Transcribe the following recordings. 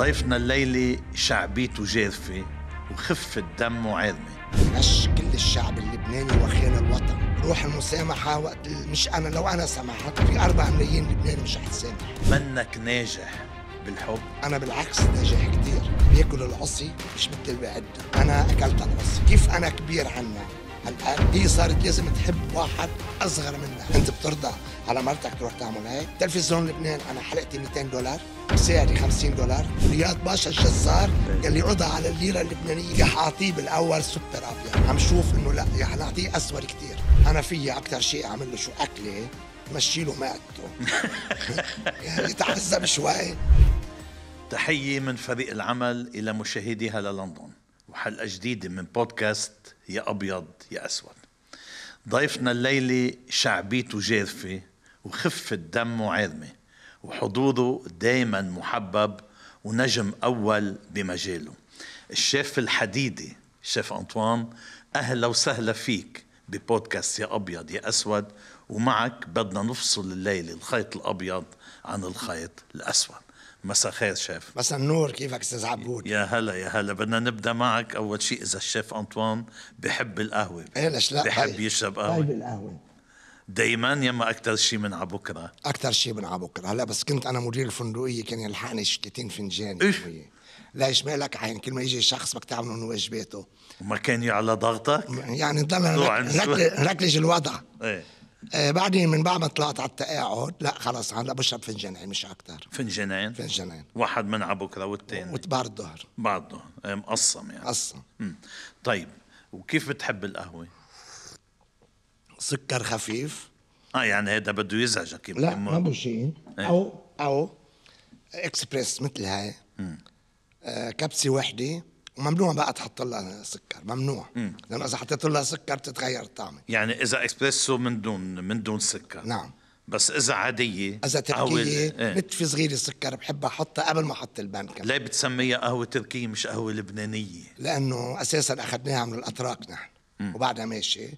ضيفنا الليلة شعبيته جافة وخفة الدم وعظمة مش كل الشعب اللبناني وخيان الوطن روح المسامحة وقت مش أنا لو أنا سمحت في أربع ملايين لبناني مش حتسامح منك ناجح بالحب أنا بالعكس ناجح كتير بياكل العصي مش مثل بعد أنا أكلت العصي كيف أنا كبير عنها هالقد هي صارت لازم تحب واحد اصغر منها انت بترضى على مرتك تروح تعمل هيك تلفزيون لبنان انا حلقتي 200 دولار سعري 50 دولار رياض باشا الجزار اللي عضى على الليره اللبنانيه حاعطيه بالاول سوبر ابيض عم شوف انه لا يا حنعطيه اسود كثير انا فيي اكثر شيء اعمل له شو اكله مشي له معدته يعني يتعذب شوي تحيه من فريق العمل الى مشاهديها للندن وحلقه جديده من بودكاست يا ابيض يا اسود ضيفنا الليله شعبيته جارفه وخفه دمه عارمه وحضوره دايما محبب ونجم أول بمجاله الشيف الحديدي الشيف أنطوان أهلا وسهلا فيك ببودكاست يا أبيض يا أسود ومعك بدنا نفصل الليلة الخيط الأبيض عن الخيط الأسود مساء خير شيف مساء النور كيفك استاذ عبود يا هلا يا هلا بدنا نبدا معك اول شيء اذا الشيف انطوان بحب القهوه ايه ليش لا بحب طيب. يشرب قهوه بحب طيب القهوه دايما يما اكثر شيء من على بكره اكثر شيء من على بكره هلا بس كنت انا مدير الفندقيه كان يلحقني 30 فنجان إيه؟ ليش مالك عين كل ما يجي شخص بدك تعمل من واجباته وما كان على ضغطك يعني ضل نركلج الوضع ايه آه بعدين من بعد ما طلعت على التقاعد لا خلص هلا بشرب فنجانين مش اكثر فنجانين فنجانين واحد من على بكره والثاني وبعد الظهر بعد الظهر إيه، مقسم يعني مقسم طيب وكيف بتحب القهوه؟ سكر خفيف اه يعني هذا بده يزعجك لا ما بوشين إيه. او او اكسبريس مثل هاي آه كبسه وحده وممنوع بقى تحط لها سكر ممنوع لانه اذا حطيت لها سكر بتتغير الطعم يعني اذا اكسبريسو من دون من دون سكر نعم بس اذا عاديه اذا تركيه قهوة... إيه. في صغيره سكر بحب احطها قبل ما احط البان كمان ليه بتسميها قهوه تركيه مش قهوه لبنانيه؟ لانه اساسا اخذناها من الاتراك نحن وبعدها ماشي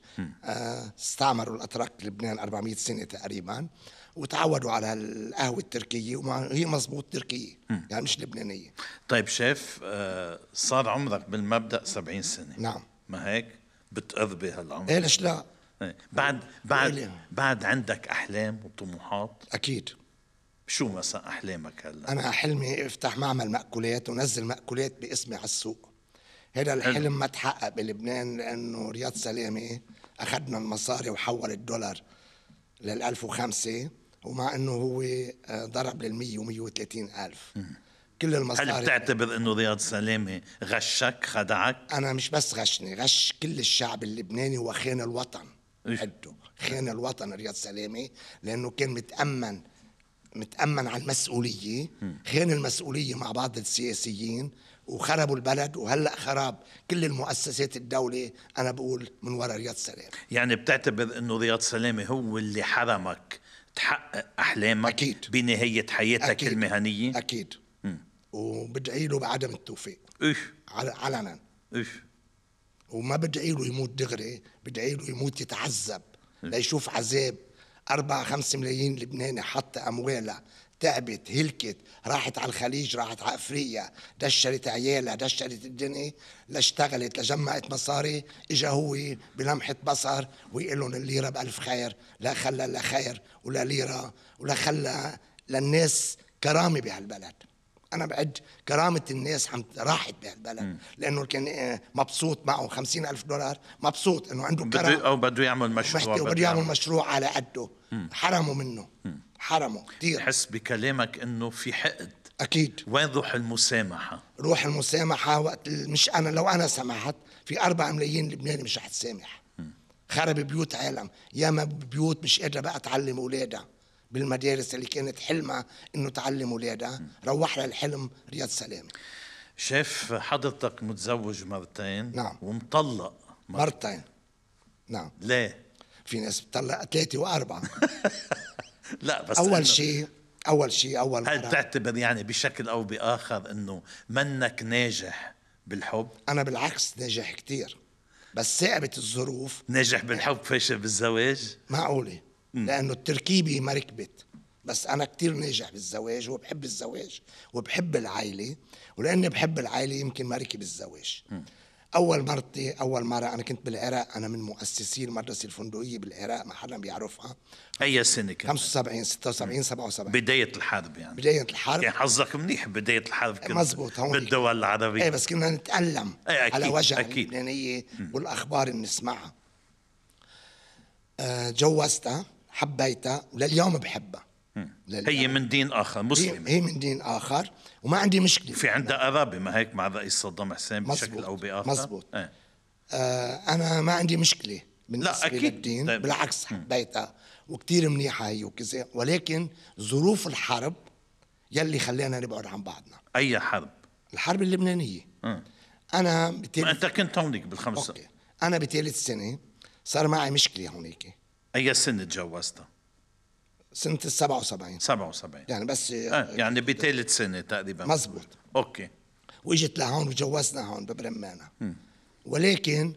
آه، استعمروا الاتراك لبنان 400 سنه تقريبا وتعودوا على القهوة التركية وما هي مزبوط تركية يعني مش لبنانية طيب شيف آه، صار عمرك بالمبدأ 70 سنة نعم ما هيك بتقضي بهالعمر ايه ليش لا بعد بعد بعد عندك احلام وطموحات اكيد شو مثلا احلامك هلا انا حلمي افتح معمل مأكولات ونزل مأكولات باسمي على السوق هذا الحلم ما تحقق بلبنان لانه رياض سلامه اخذنا المصاري وحول الدولار لل 1005 ومع انه هو آه، ضرب لل 100 و 130 الف كل المصاري هل بتعتبر انه رياض سلامه غشك خدعك؟ انا مش بس غشني غش كل الشعب اللبناني وخان الوطن حده خان الوطن رياض سلامه لانه كان متامن متأمن على المسؤولية خان المسؤولية مع بعض السياسيين وخربوا البلد وهلا خراب كل المؤسسات الدولة أنا بقول من وراء رياض سلامة يعني بتعتبر إنه رياض سلامة هو اللي حرمك تحقق أحلامك أكيد. بنهاية حياتك أكيد. المهنية أكيد اكيد وبدعي له بعدم التوفيق إيش علنا إيش وما بدعي له يموت دغري بدعي له يموت يتعذب ليشوف عذاب أربعة خمسة ملايين لبناني حط أموالها تعبت هلكت راحت على الخليج راحت على افريقيا دشرت عيالها دشرت الدنيا لاشتغلت لجمعت مصاري اجا هو بلمحه بصر ويقول لهم الليره بألف خير لا خلى لا خير ولا ليره ولا خلى للناس كرامه بهالبلد انا بعد كرامه الناس عم راحت بهالبلد لانه كان مبسوط معه خمسين ألف دولار مبسوط انه عنده كرامه او بده يعمل مشروع بده يعمل مشروع على قده حرمه منه حرمه كثير بحس بكلامك انه في حقد اكيد وين روح المسامحه روح المسامحه وقت مش انا لو انا سمحت في أربعة ملايين لبناني مش رح تسامح خرب بيوت عالم ياما بيوت مش قادره بقى تعلم اولادها بالمدارس اللي كانت حلمها انه تعلم اولادها روح لها الحلم رياض سلام شاف حضرتك متزوج مرتين نعم ومطلق مرتين, نعم ليه؟ في ناس بتطلق ثلاثه واربعه لا بس اول شيء اول شيء اول هل تعتبر يعني بشكل او باخر انه منك ناجح بالحب؟ انا بالعكس ناجح كثير بس ثائبت الظروف ناجح بالحب فاشل بالزواج؟ معقوله لانه التركيبه ما ركبت بس انا كتير ناجح بالزواج وبحب الزواج وبحب العائله ولاني بحب العائله يمكن ما ركب الزواج م. اول مرتي اول مره انا كنت بالعراق انا من مؤسسي المدرسه الفندقيه بالعراق ما حدا بيعرفها اي سنه كانت 75 76 77 بدايه الحرب يعني بدايه الحرب كان حظك منيح بدايه الحرب كنت مزبوط هون بالدول يعني. العربيه ايه بس كنا نتالم أي أكيد على وجع اللبنانيه والاخبار اللي نسمعها آه جوزتها حبيتها ولليوم بحبها هي من دين اخر مسلم هي من دين اخر وما عندي مشكله في عندها قرابه ما هيك مع الرئيس صدام حسين بشكل او باخر مزبوط ايه. آه انا ما عندي مشكله بالنسبه لا أكيد. للدين طيب. بالعكس حبيتها وكثير منيحه هي وكذا ولكن ظروف الحرب يلي خلينا نبعد عن بعضنا اي حرب الحرب اللبنانيه م. انا بتالت... ما انت كنت هونيك بالخمسه اوكي انا بثالث سنه صار معي مشكله هونيك اي سنه تجوزتها؟ سنة ال 77 77 يعني بس آه, آه، يعني بثالث سنة تقريبا مزبوط اوكي واجت لهون وجوزنا هون ببرمانة ولكن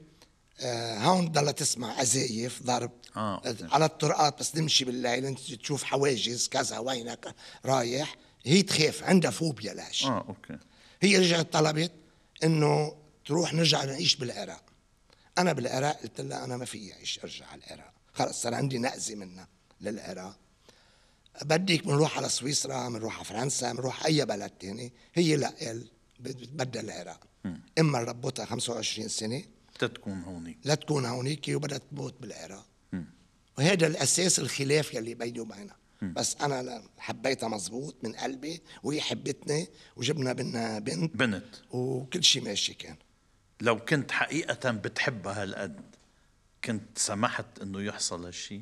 آه هون ضلت تسمع عزايف ضرب آه. على الطرقات بس نمشي بالليل انت تشوف حواجز كذا وينك رايح هي تخاف عندها فوبيا لاش اه اوكي هي رجعت طلبت انه تروح نرجع نعيش بالعراق انا بالعراق قلت لها انا ما في اعيش ارجع على العراق خلص صار عندي نقزه منها للعراق بدك بنروح على سويسرا بنروح على فرنسا بنروح اي بلد تاني هي لا ال بتبدل العراق اما ربطها 25 سنه تتكون هونيك لا تكون هونيك وبدها تموت بالعراق وهذا الاساس الخلاف يلي بيني وبينها بس انا حبيتها مزبوط من قلبي وهي حبتني وجبنا بنا بنت بنت وكل شيء ماشي كان لو كنت حقيقه بتحبها هالقد كنت سمحت انه يحصل هالشيء؟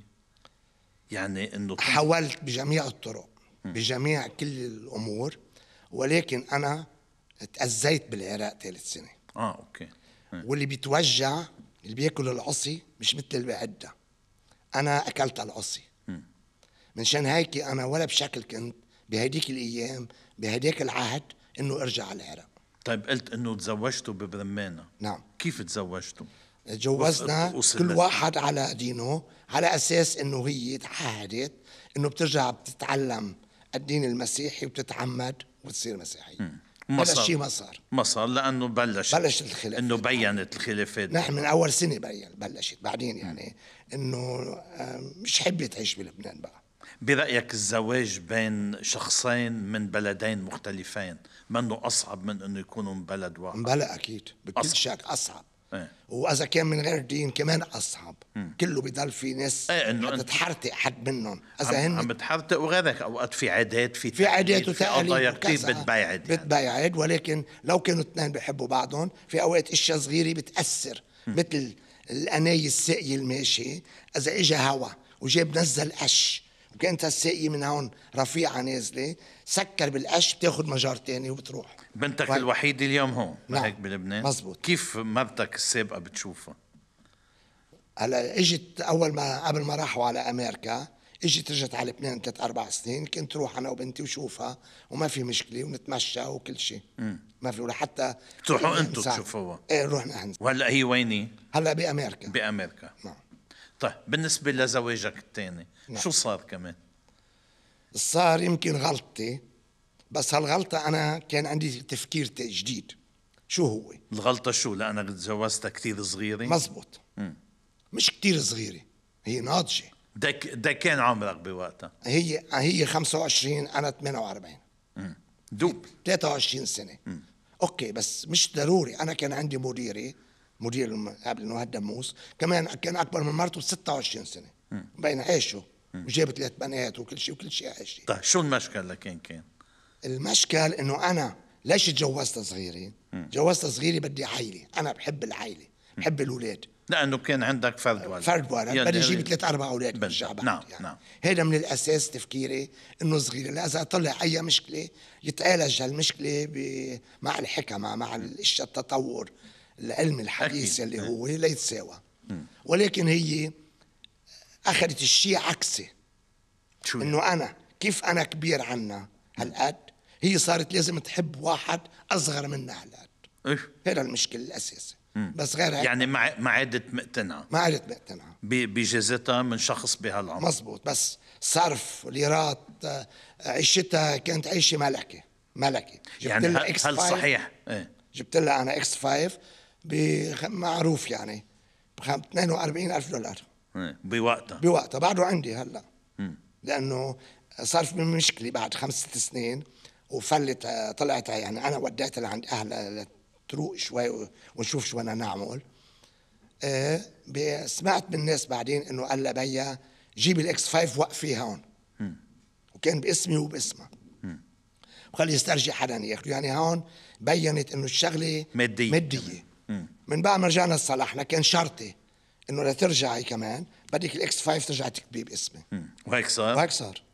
يعني انه حاولت بجميع الطرق بجميع كل الامور ولكن انا تاذيت بالعراق ثالث سنه اه اوكي اه. واللي بيتوجع اللي بياكل العصي مش مثل اللي بيعدها انا اكلت العصي من منشان هيك انا ولا بشكل كنت بهديك الايام بهديك العهد انه ارجع على العراق طيب قلت انه تزوجتوا ببرمانه نعم كيف تزوجتوا؟ جوزنا كل واحد على دينه على اساس انه هي تعهدت انه بترجع بتتعلم الدين المسيحي وبتتعمد وتصير مسيحيه هذا الشيء ما صار ما صار لانه بلش بلشت الخلافات انه بينت الخلافات نحن من اول سنه بين بلشت بعدين يعني انه مش حبي تعيش بلبنان بقى برايك الزواج بين شخصين من بلدين مختلفين منه اصعب من انه يكونوا من بلد واحد بلا اكيد بكل شك اصعب ايه. واذا كان من غير دين كمان اصعب م. كله بضل في ناس ايه انه تحرتق حد منهم اذا هن عم بتحرتق وغيرك اوقات في عادات في في عادات وتقاليد كثير بتبيعد يعني. بتبيعد ولكن لو كانوا اثنين بحبوا بعضهم في اوقات اشياء صغيره بتاثر م. مثل الاناي الساقية الماشية إذا إجا هوا وجاب نزل قش وكانت الساقية من هون رفيعة نازلة سكر بالقش بتاخذ مجار تاني وبتروح بنتك و... طيب. الوحيدة اليوم هون نعم. هيك بلبنان مزبوط كيف مرتك السابقة بتشوفها؟ هلا اجت اول ما قبل ما راحوا على امريكا اجت رجعت على لبنان ثلاث اربع سنين كنت روح انا وبنتي وشوفها وما في مشكله ونتمشى وكل شيء ما في ولا حتى تروحوا انتم تشوفوها ايه روحنا احنا وهلا هي ويني؟ هلا بامريكا بامريكا نعم طيب بالنسبه لزواجك الثاني نعم. شو صار كمان؟ صار يمكن غلطتي بس هالغلطة أنا كان عندي تفكير جديد شو هو؟ الغلطة شو؟ لأنك تجوزتها كثير صغيرة؟ مزبوط مم. مش كثير صغيرة هي ناضجة دك دك كان عمرك بوقتها هي هي 25 أنا 48 م. دوب 23 سنة مم. أوكي بس مش ضروري أنا كان عندي مديري مدير قبل انه هالدموس كمان كان اكبر من مرته ب 26 سنه بين عيشه وجاب ثلاث بنات وكل شيء وكل شيء عايش طيب شو المشكل كان كان؟ المشكل انه انا ليش تجوزت صغيره؟ تجوزت صغيره بدي عائله، انا بحب العائله، بحب الاولاد لانه كان عندك فرد ولد فرد ولد بدي اجيب ثلاث اربع اولاد برجع نعم يعني. نعم هذا من الاساس تفكيري انه صغيره اذا طلع اي مشكله يتعالج هالمشكله مع الحكمه مع الاشياء التطور العلم الحديث اللي هو لا يتساوى ولكن هي اخذت الشيء عكسي شو انه يعني؟ انا كيف انا كبير عنا هالقد هي صارت لازم تحب واحد اصغر منها حلال ايش هذا المشكل الاساسي بس غير هيك يعني ما ما عادت مقتنعه ما عادت مقتنعه بجازتها من شخص بهالعمر مزبوط بس صرف ليرات آه، عيشتها كانت عيشه ملكه ملكة جبت يعني لها هل, هل صحيح ايه؟ جبت لها انا اكس 5 معروف يعني ب 42000 دولار ايه بوقتها بوقتها بعده عندي هلا مم. لانه صار في مشكله بعد خمس ست سنين وفلت آه، طلعت آه، يعني انا وديتها لعند اهلها تروق شوي ونشوف شو بدنا نعمل آه، سمعت من الناس بعدين انه قال لها بيا جيب الاكس 5 وقفيه هون وكان باسمي وباسمها وخلي يسترجع حدا ياخده يعني هون بينت انه الشغله ماديه ماديه من بعد ما رجعنا صلحنا كان شرطي انه لترجعي كمان بدك الاكس 5 ترجع تكبيه باسمي وهيك صار وهيك صار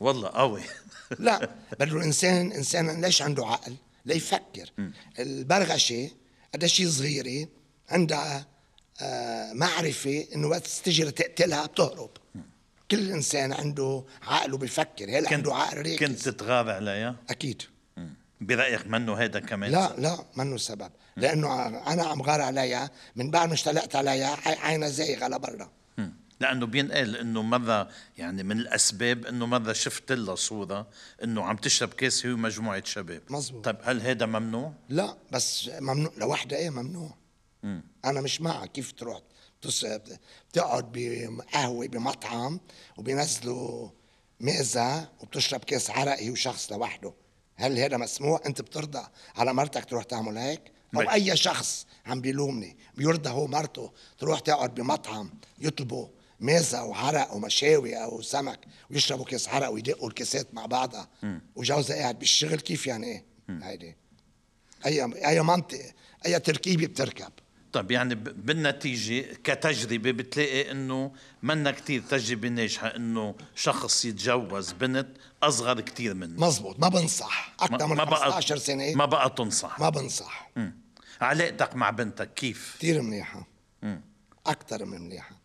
والله قوي لا بده الانسان انسان ليش عنده عقل ليفكر البرغشه شيء صغيره عندها آه، معرفه انه وقت تجي تقتلها بتهرب كل انسان عنده عقل بيفكر هل عنده عقل ريكس كنت تتغاب عليها اكيد برايك منه هيدا كمان لا لا منه سبب لانه انا عم غار عليها من بعد ما اشتلقت عليها عينها زايغه لبرا لانه بينقال انه مره يعني من الاسباب انه مره شفت لها صوره انه عم تشرب كاس هي ومجموعه شباب مزبوط طيب هل هذا ممنوع؟ لا بس ممنوع لوحده ايه ممنوع مم. انا مش معها كيف تروح بتقعد بقهوه بمطعم وبينزلوا مئزه وبتشرب كاس عرق هي وشخص لوحده هل هذا مسموح انت بترضى على مرتك تروح تعمل هيك او مي. اي شخص عم بيلومني بيرضى هو مرته تروح تقعد بمطعم يطلبوا ميزه وعرق ومشاوي او سمك ويشربوا كيس عرق ويدقوا الكيسات مع بعضها وجوزها قاعد بالشغل كيف يعني ايه؟ هيدي اي اي منطق اي تركيبه بتركب طيب يعني بالنتيجة كتجربة بتلاقي انه منا كتير تجربة ناجحة انه شخص يتجوز بنت اصغر كتير منه مزبوط ما بنصح اكثر من 15 سنة ما بقى تنصح ما بنصح مم. علاقتك مع بنتك كيف؟ كتير منيحة اكثر من منيحة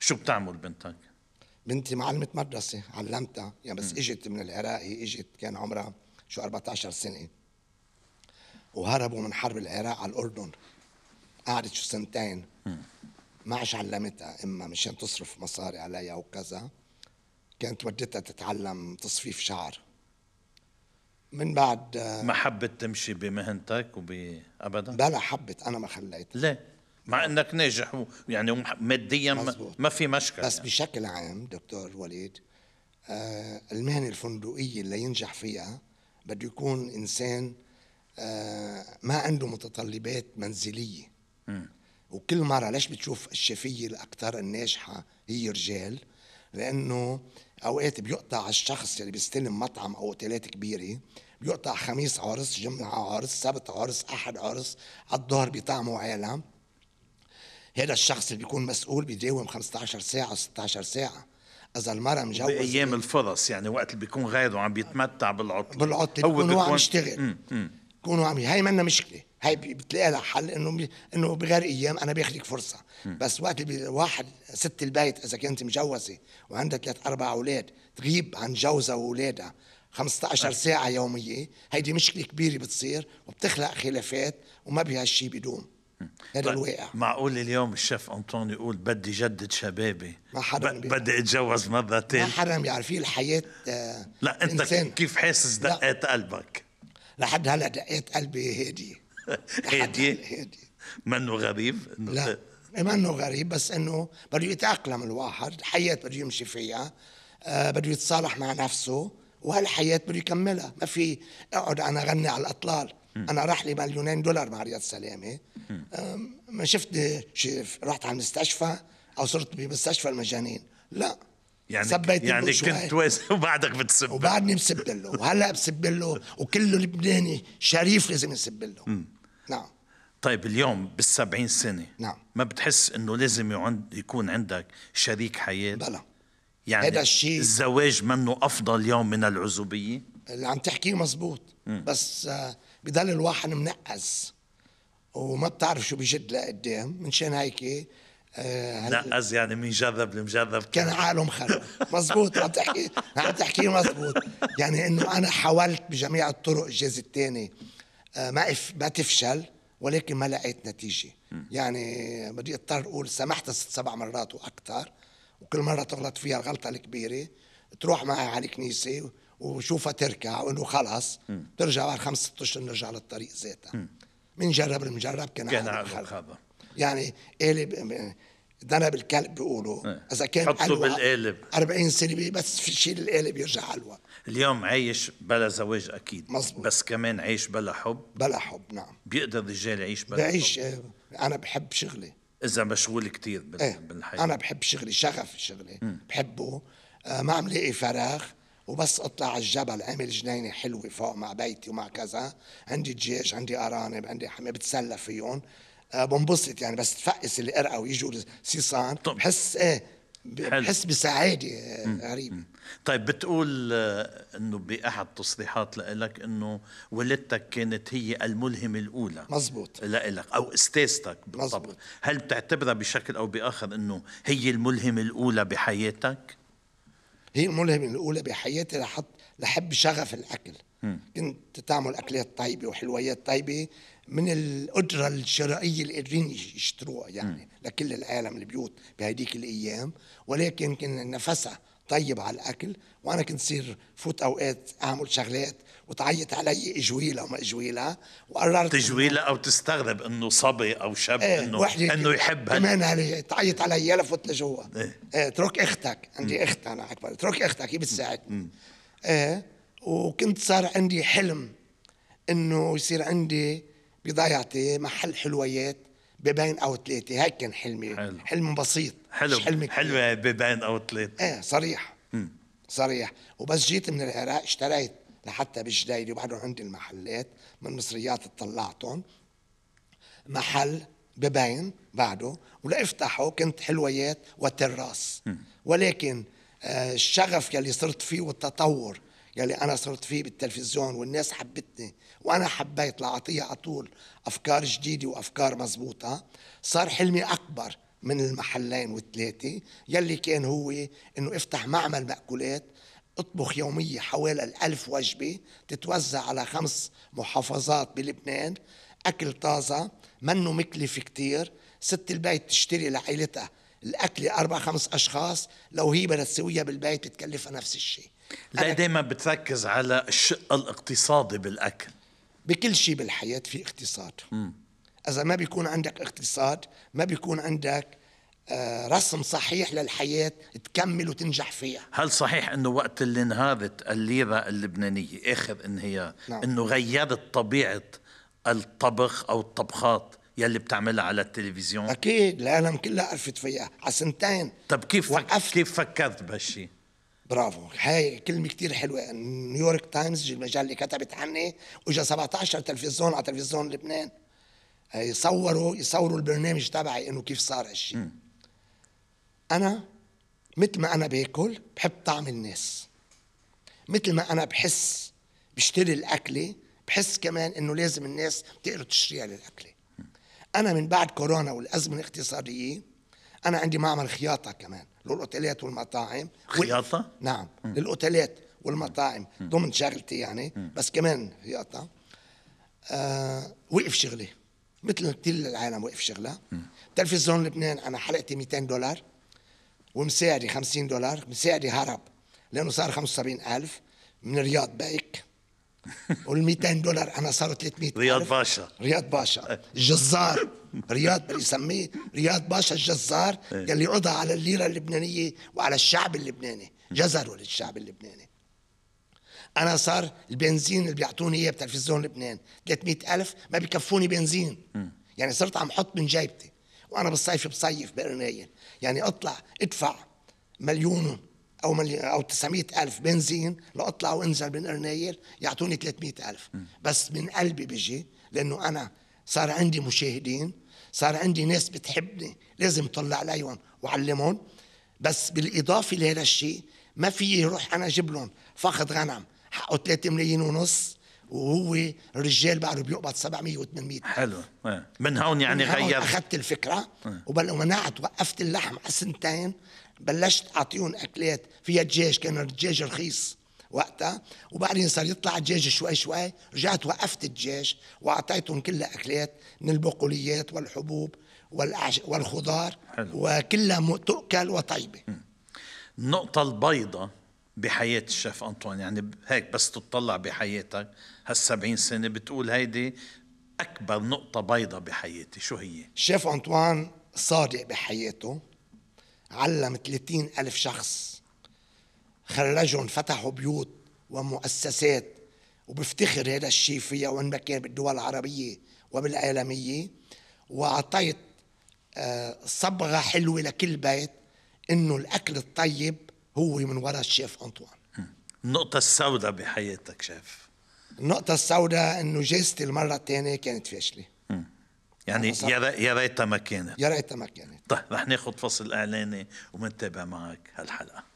شو بتعمل بنتك؟ بنتي معلمة مدرسة علمتها يعني بس م. اجت من العراق هي اجت كان عمرها شو 14 سنة وهربوا من حرب العراق على الأردن قعدت شو سنتين ما عادش علمتها إما مشان تصرف مصاري عليها وكذا كانت ودتها تتعلم تصفيف شعر من بعد آه، ما حبت تمشي بمهنتك وب ابدا بلا حبت انا ما خليتها ليه مع انك ناجح يعني ماديا مزبوط. ما في مشكل بس يعني. بشكل عام دكتور وليد آه المهنه الفندقيه اللي ينجح فيها بده يكون انسان آه ما عنده متطلبات منزليه م. وكل مره ليش بتشوف الشفيه الاكثر الناجحه هي رجال لانه اوقات بيقطع الشخص اللي بيستلم مطعم او اوتيلات كبيره بيقطع خميس عرس جمعه عرس سبت عرس احد عرس الظهر بيطعموا عالم هذا الشخص اللي بيكون مسؤول بيداوم 15 ساعه 16 ساعه اذا المراه مجوزه بايام الفرص يعني وقت اللي بيكون غيره عم بيتمتع بالعطله بالعطله هو بيكون عم يشتغل بيكونوا عم هي منا مشكله هي بتلاقي لها حل انه انه بغير ايام انا باخذك فرصه م. بس وقت واحد ست البيت اذا كانت مجوزه وعندها ثلاث اربع اولاد تغيب عن جوزها واولادها 15 أه. ساعه يوميه هيدي مشكله كبيره بتصير وبتخلق خلافات وما بهالشيء بدوم هذا طيب، الواقع معقول اليوم الشيف انطون يقول بدي جدد شبابي ما حدا بدي اتجوز مره ثانيه ما حدا بيعرف الحياه آه، لا انت إنسان. كيف حاسس دقات قلبك؟ لحد هلا دقات قلبي هاديه هاديه؟ هاديه منه غريب؟ لا منه غريب بس انه بده يتاقلم الواحد، حياه بده يمشي فيها آه، بده يتصالح مع نفسه وهالحياة بده يكملها ما في اقعد أنا أغني على الأطلال انا راح لي مليونين دولار مع رياض سلامه ما شفت رحت على المستشفى او صرت بمستشفى المجانين لا يعني سبيت يعني كنت وبعدك بتسب وبعدني بسب له وهلا بسب له وكله لبناني شريف لازم يسب له نعم طيب اليوم بالسبعين سنة نعم ما بتحس انه لازم يكون عندك شريك حياة بلا يعني هذا الشيء الزواج منه افضل يوم من العزوبية اللي عم تحكيه مزبوط مم. بس آه بضل الواحد منقز وما بتعرف شو بيجد لقدام ايه. منشان هيك ايه نقز يعني من جذب لمجذب كان عالم خلق مزبوط عم تحكي عم تحكي مزبوط يعني انه انا حاولت بجميع الطرق الجاز الثاني آه، ما إف ما تفشل ولكن ما لقيت نتيجه يعني بدي اضطر اقول سمحت ست سبع مرات واكثر وكل مره تغلط فيها الغلطه الكبيره تروح معي على الكنيسه وشوفها تركع وانه خلص ترجع بعد خمس ست اشهر نرجع للطريق ذاتها بنجرب المجرب كان كان عالم يعني قالب دنب الكلب بيقولوا إيه. اذا كان حطه بالقالب 40 سنه بس في شيء القالب يرجع حلوى اليوم عايش بلا زواج اكيد مزبوط. بس كمان عايش بلا حب بلا حب نعم بيقدر الرجال يعيش بلا بعيش حب. آه، انا بحب شغلي اذا مشغول كثير ايه. بالحياه انا بحب شغلي شغف شغلي بحبه آه، ما عم لاقي فراغ وبس اطلع على الجبل اعمل جنينه حلوه فوق مع بيتي ومع كذا عندي دجاج عندي ارانب عندي حمام بتسلى فيهم آه، بنبسط يعني بس تفقس القرقه ويجوا الصيصان بحس ايه بحس بسعاده آه، غريبه طيب بتقول انه باحد تصريحات لك انه والدتك كانت هي الملهمه الاولى مزبوط لك او استاذتك بالطبع مزبوط. هل بتعتبرها بشكل او باخر انه هي الملهمه الاولى بحياتك هي الملهمة الأولى بحياتي لحط لحب شغف الأكل م. كنت تعمل أكلات طيبة وحلويات طيبة من القدرة الشرائية اللي قادرين يشتروها يعني م. لكل العالم البيوت بهديك الأيام ولكن كان نفسها طيب على الأكل وأنا كنت صير فوت أوقات أعمل شغلات وتعيط علي اجويله ما اجويله وقررت تجويله او تستغرب انه صبي او شاب ايه انه انه يحب كمان هل تعيط علي لفتنا لجوا ايه, ايه اترك اختك عندي مم. اخت انا اكبر اترك اختك هي بتساعدني ايه وكنت صار عندي حلم انه يصير عندي بضيعتي محل حلويات ببين او ثلاثه هيك كان حلمي حلو. حلم بسيط حلو مش حلم حلوه ببين او ثلاثه ايه صريح مم. صريح وبس جيت من العراق اشتريت لحتى بالجدايلي وبعدهم عندي المحلات من مصريات طلعتهم محل ببين بعده ولافتحه كنت حلويات وتراس ولكن آه، الشغف يلي صرت فيه والتطور يلي انا صرت فيه بالتلفزيون والناس حبتني وانا حبيت لاعطيها على طول افكار جديده وافكار مزبوطه صار حلمي اكبر من المحلين والثلاثه يلي كان هو انه افتح معمل مأكولات اطبخ يومية حوالي الألف وجبة تتوزع على خمس محافظات بلبنان أكل طازة منه مكلف كتير ست البيت تشتري لعيلتها الأكلة أربع خمس أشخاص لو هي بدها تسويها بالبيت بتكلفها نفس الشيء لا دائما بتركز على الشق الاقتصادي بالأكل بكل شيء بالحياة في اقتصاد م. إذا ما بيكون عندك اقتصاد ما بيكون عندك آه، رسم صحيح للحياة تكمل وتنجح فيها هل صحيح أنه وقت اللي انهارت الليرة اللبنانية آخر انهيار نعم. أنه غيرت طبيعة الطبخ أو الطبخات يلي بتعملها على التلفزيون أكيد العالم كلها عرفت فيها على سنتين طب كيف وقفت. كيف فكرت بهالشيء؟ برافو هاي كلمة كتير حلوة نيويورك تايمز المجلة كتبت عني وإجا 17 تلفزيون على تلفزيون لبنان يصوروا يصوروا البرنامج تبعي انه كيف صار هالشيء انا مثل ما انا باكل بحب طعم الناس مثل ما انا بحس بشتري الاكله بحس كمان انه لازم الناس تقدر تشتريها للاكله انا من بعد كورونا والازمه الاقتصاديه انا عندي معمل خياطه كمان للاوتيلات والمطاعم خياطه وال... نعم للاوتيلات والمطاعم م. ضمن شغلتي يعني م. بس كمان خياطه آه وقف شغلي مثل كثير العالم وقف شغله تلفزيون لبنان انا حلقتي 200 دولار ومساعدي 50 دولار مساعدي هرب لانه صار 75000 من رياض بايك وال 200 دولار انا صاروا 300 رياض باشا رياض باشا الجزار رياض اللي يسميه رياض باشا الجزار إيه. يلي عضها على الليره اللبنانيه وعلى الشعب اللبناني جزروا للشعب اللبناني انا صار البنزين اللي بيعطوني اياه بتلفزيون لبنان 300 الف ما بكفوني بنزين يعني صرت عم حط من جيبتي وانا بالصيف بصيف بقرنايل يعني اطلع ادفع مليون او مليون او 900 الف بنزين لاطلع وانزل من ارنايل يعطوني 300 الف بس من قلبي بيجي لانه انا صار عندي مشاهدين صار عندي ناس بتحبني لازم طلع عليهم وعلمهم بس بالاضافه لهذا الشيء ما في روح انا اجيب لهم فخذ غنم حقه 3 ملايين ونص وهو رجال بعده بيقبض 700 و800 حلو آه. من هون يعني غير اخذت الفكره آه. وبل ومنعت وقفت اللحم على سنتين بلشت اعطيهم اكلات فيها دجاج كان الدجاج رخيص وقتها وبعدين صار يطلع الدجاج شوي شوي رجعت وقفت الدجاج واعطيتهم كلها اكلات من البقوليات والحبوب والأعش... والخضار حلو. وكلها تؤكل وطيبه النقطه البيضاء بحياه الشيف انطوان يعني هيك بس تطلع بحياتك هالسبعين سنة بتقول هيدي أكبر نقطة بيضاء بحياتي شو هي؟ شيف أنطوان صادق بحياته علم 30 ألف شخص خرجهم فتحوا بيوت ومؤسسات وبفتخر هذا الشيء فيها وين ما كان بالدول العربية وبالعالمية وأعطيت آه، صبغة حلوة لكل بيت إنه الأكل الطيب هو من وراء الشيف أنطوان النقطة السوداء بحياتك شيف النقطة السوداء انه جاستي المرة الثانية كانت فاشلة يعني يا يا ريتها ما كانت يا ريتها ما كانت طيب رح ناخذ فصل اعلاني ومنتابع معك هالحلقة